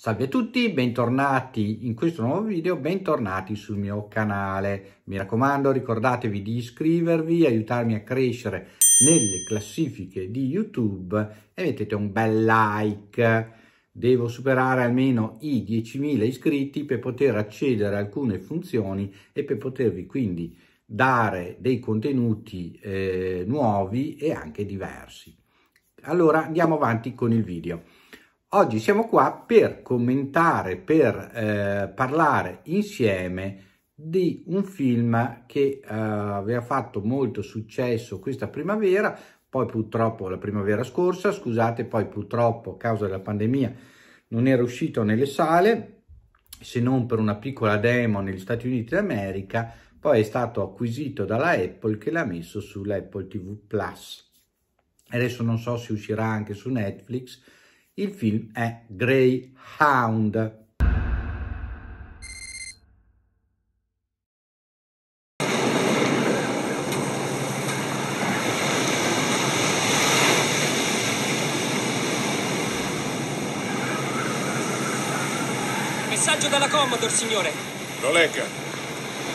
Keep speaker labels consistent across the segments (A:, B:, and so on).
A: Salve a tutti, bentornati in questo nuovo video, bentornati sul mio canale. Mi raccomando ricordatevi di iscrivervi, aiutarmi a crescere nelle classifiche di YouTube e mettete un bel like. Devo superare almeno i 10.000 iscritti per poter accedere a alcune funzioni e per potervi quindi dare dei contenuti eh, nuovi e anche diversi. Allora andiamo avanti con il video. Oggi siamo qua per commentare, per eh, parlare insieme di un film che eh, aveva fatto molto successo questa primavera, poi purtroppo la primavera scorsa, scusate, poi purtroppo a causa della pandemia non era uscito nelle sale, se non per una piccola demo negli Stati Uniti d'America, poi è stato acquisito dalla Apple che l'ha messo sull'Apple TV Plus. Adesso non so se uscirà anche su Netflix, il film è Greyhound. Messaggio dalla Commodore, signore. Lo legga.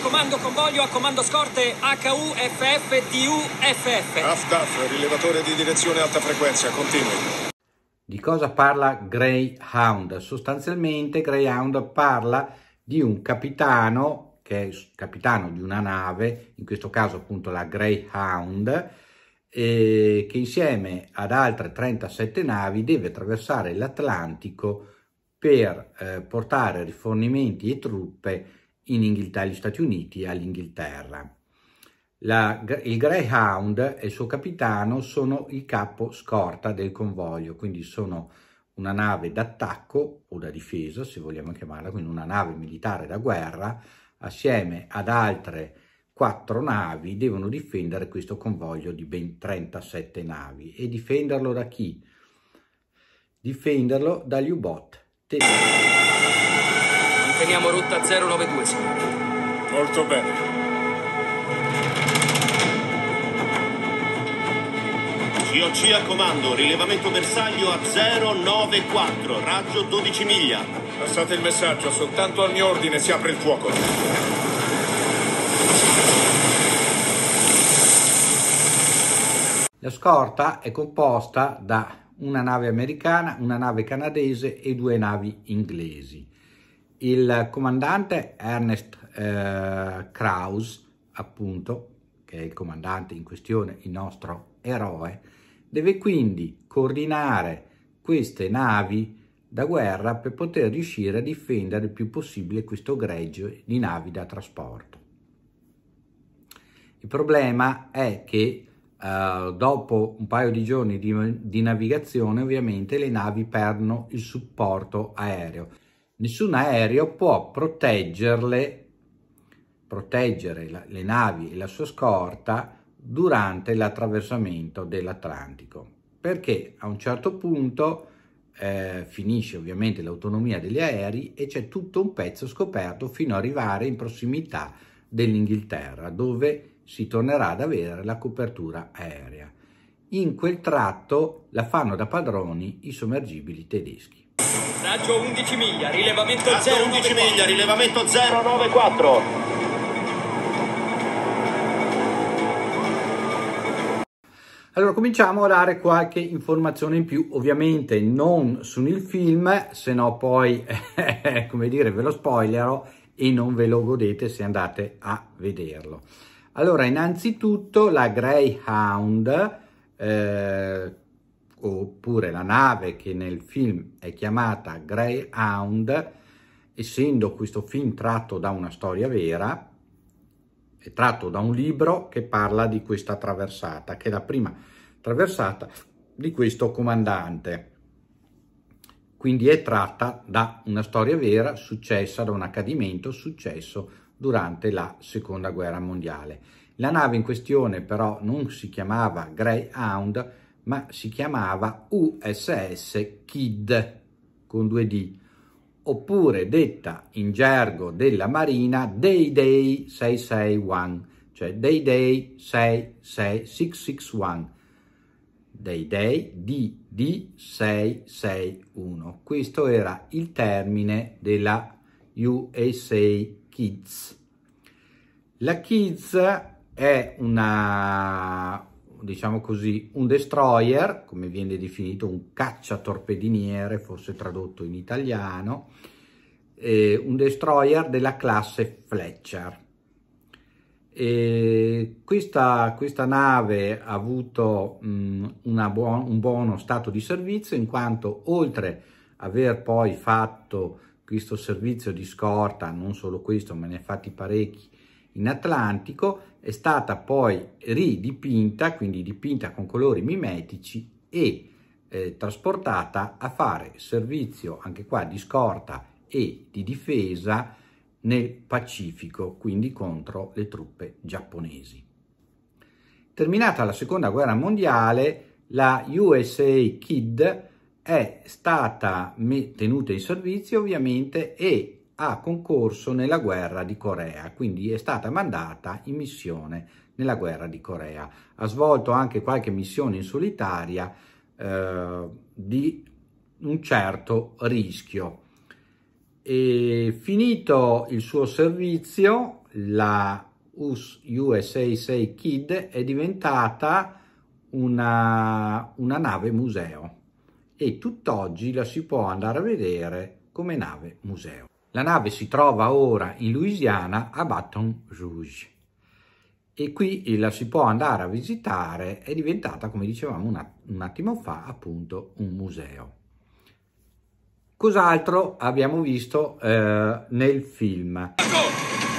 A: Comando convoglio a comando scorte HUFFDUFF. AFDAF, rilevatore di direzione alta frequenza, continui. Di cosa parla Greyhound? Sostanzialmente Greyhound parla di un capitano, che è capitano di una nave, in questo caso appunto la Greyhound, che insieme ad altre 37 navi deve attraversare l'Atlantico per eh, portare rifornimenti e truppe in Inghilterra, agli Stati Uniti e all'Inghilterra. La, il Greyhound e il suo capitano sono il capo scorta del convoglio, quindi sono una nave d'attacco o da difesa, se vogliamo chiamarla, quindi una nave militare da guerra, assieme ad altre quattro navi devono difendere questo convoglio di ben 37 navi. E difenderlo da chi? Difenderlo dagli U-Bot tedeschi. Manteniamo rotta 092, signore. Molto bene. IOC a comando, rilevamento bersaglio a 094, raggio 12 miglia. Passate il messaggio, soltanto al mio ordine si apre il fuoco. La scorta è composta da una nave americana, una nave canadese e due navi inglesi. Il comandante Ernest eh, Krauss, appunto, che è il comandante in questione, il nostro eroe, Deve quindi coordinare queste navi da guerra per poter riuscire a difendere il più possibile questo greggio di navi da trasporto. Il problema è che eh, dopo un paio di giorni di, di navigazione ovviamente le navi perdono il supporto aereo. Nessun aereo può proteggerle, proteggere la, le navi e la sua scorta durante l'attraversamento dell'Atlantico, perché a un certo punto eh, finisce ovviamente l'autonomia degli aerei e c'è tutto un pezzo scoperto fino ad arrivare in prossimità dell'Inghilterra, dove si tornerà ad avere la copertura aerea. In quel tratto la fanno da padroni i sommergibili tedeschi. Raggio 11 miglia, rilevamento 094. Allora cominciamo a dare qualche informazione in più, ovviamente non sul film, se no poi, come dire, ve lo spoilerò e non ve lo godete se andate a vederlo. Allora, innanzitutto la Greyhound, eh, oppure la nave che nel film è chiamata Greyhound, essendo questo film tratto da una storia vera, è tratto da un libro che parla di questa traversata, che è la prima traversata di questo comandante. Quindi è tratta da una storia vera successa da un accadimento successo durante la seconda guerra mondiale. La nave in questione però non si chiamava Greyhound ma si chiamava USS Kid con due D oppure detta in gergo della Marina Day Day 661, cioè Day Day 661, Day Day di 661. Questo era il termine della USA Kids. La Kids è una diciamo così, un destroyer, come viene definito un cacciatorpediniere, forse tradotto in italiano, eh, un destroyer della classe Fletcher. E questa, questa nave ha avuto mh, buon, un buono stato di servizio in quanto oltre ad aver poi fatto questo servizio di scorta, non solo questo ma ne ha fatti parecchi, in Atlantico, è stata poi ridipinta, quindi dipinta con colori mimetici e eh, trasportata a fare servizio anche qua di scorta e di difesa nel Pacifico, quindi contro le truppe giapponesi. Terminata la seconda guerra mondiale, la USA Kid è stata tenuta in servizio ovviamente e ha concorso nella guerra di Corea, quindi è stata mandata in missione nella guerra di Corea. Ha svolto anche qualche missione in solitaria eh, di un certo rischio. E finito il suo servizio, la USA-6 Kid è diventata una, una nave museo e tutt'oggi la si può andare a vedere come nave museo. La nave si trova ora in Louisiana a Baton Rouge e qui eh, la si può andare a visitare, è diventata, come dicevamo una, un attimo fa, appunto un museo. Cos'altro abbiamo visto eh, nel film? Ecco!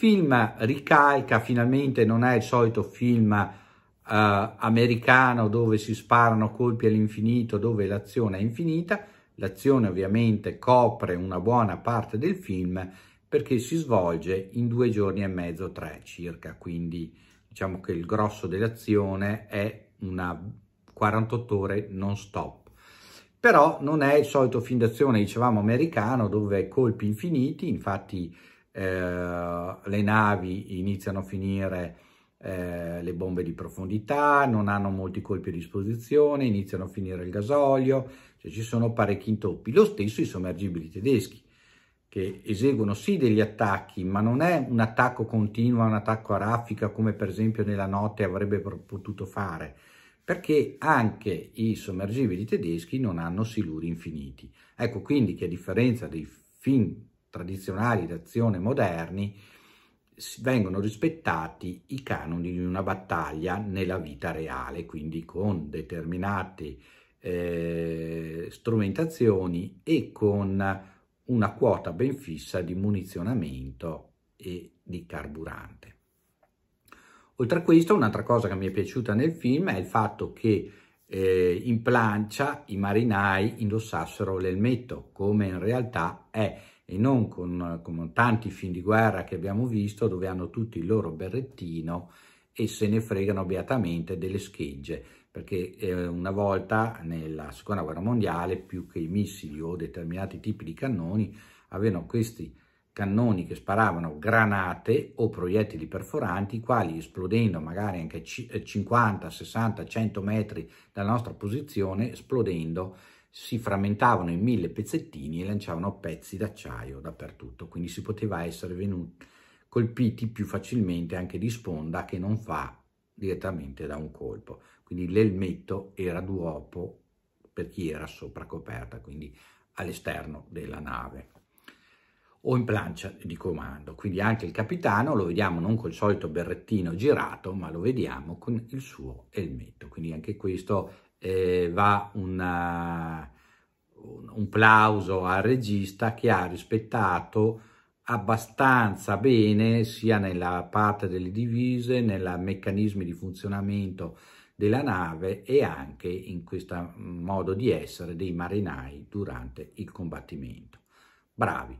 A: film ricalca finalmente, non è il solito film eh, americano dove si sparano colpi all'infinito, dove l'azione è infinita, l'azione ovviamente copre una buona parte del film perché si svolge in due giorni e mezzo, tre circa, quindi diciamo che il grosso dell'azione è una 48 ore non stop. Però non è il solito film d'azione, dicevamo, americano, dove colpi infiniti, infatti eh, le navi iniziano a finire eh, le bombe di profondità, non hanno molti colpi a disposizione, iniziano a finire il gasolio, cioè ci sono parecchi intoppi. Lo stesso i sommergibili tedeschi, che eseguono sì degli attacchi, ma non è un attacco continuo, un attacco a raffica come per esempio nella notte avrebbe potuto fare, perché anche i sommergibili tedeschi non hanno siluri infiniti. Ecco quindi che a differenza dei film tradizionali d'azione moderni, vengono rispettati i canoni di una battaglia nella vita reale, quindi con determinate eh, strumentazioni e con una quota ben fissa di munizionamento e di carburante. Oltre a questo, un'altra cosa che mi è piaciuta nel film è il fatto che eh, in plancia i marinai indossassero l'elmetto, come in realtà è e non con, con tanti film di guerra che abbiamo visto dove hanno tutti il loro berrettino e se ne fregano beatamente delle schegge perché eh, una volta nella seconda guerra mondiale più che i missili o determinati tipi di cannoni avevano questi cannoni che sparavano granate o proiettili perforanti i quali esplodendo magari anche 50, 60, 100 metri dalla nostra posizione esplodendo si frammentavano in mille pezzettini e lanciavano pezzi d'acciaio dappertutto, quindi si poteva essere venuti colpiti più facilmente anche di sponda che non fa direttamente da un colpo. Quindi l'elmetto era d'uopo per chi era sopra coperta, quindi all'esterno della nave o in plancia di comando. Quindi anche il capitano lo vediamo non col solito berrettino girato, ma lo vediamo con il suo elmetto. Quindi anche questo eh, va una, un plauso al regista che ha rispettato abbastanza bene sia nella parte delle divise, nei meccanismi di funzionamento della nave e anche in questo modo di essere dei marinai durante il combattimento bravi.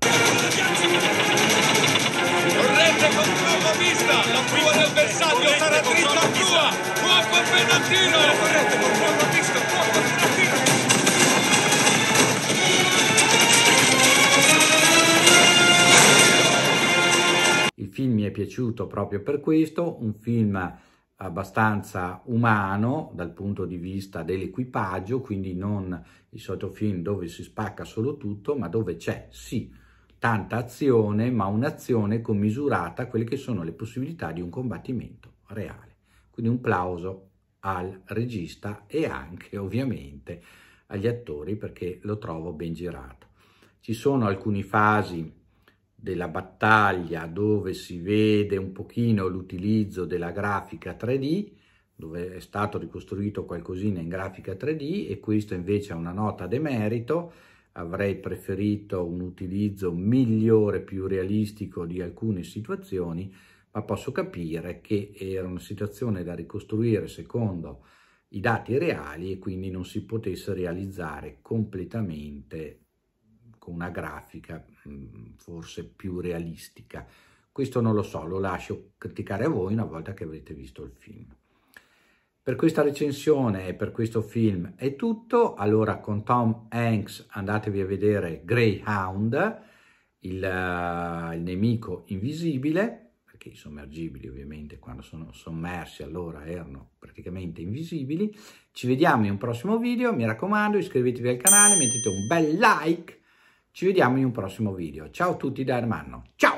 A: Corrette con tua pista, la prima del bersaglio sarà dritta tua, fuoco a penaltino! Corrette con tua pista, fuoco a penaltino! Il film mi è piaciuto proprio per questo, un film abbastanza umano dal punto di vista dell'equipaggio, quindi non il solito film dove si spacca solo tutto, ma dove c'è sì tanta azione, ma un'azione commisurata a quelle che sono le possibilità di un combattimento reale. Quindi un plauso al regista e anche ovviamente agli attori perché lo trovo ben girato. Ci sono alcune fasi della battaglia dove si vede un pochino l'utilizzo della grafica 3D, dove è stato ricostruito qualcosina in grafica 3D e questo invece è una nota demerito, avrei preferito un utilizzo migliore, più realistico di alcune situazioni, ma posso capire che era una situazione da ricostruire secondo i dati reali e quindi non si potesse realizzare completamente ecco, una grafica mm, forse più realistica. Questo non lo so, lo lascio criticare a voi una volta che avrete visto il film. Per questa recensione e per questo film è tutto, allora con Tom Hanks andatevi a vedere Greyhound, il, uh, il nemico invisibile, perché i sommergibili ovviamente quando sono sommersi allora erano praticamente invisibili. Ci vediamo in un prossimo video, mi raccomando iscrivetevi al canale, mettete un bel like ci vediamo in un prossimo video. Ciao a tutti da Armanno. Ciao!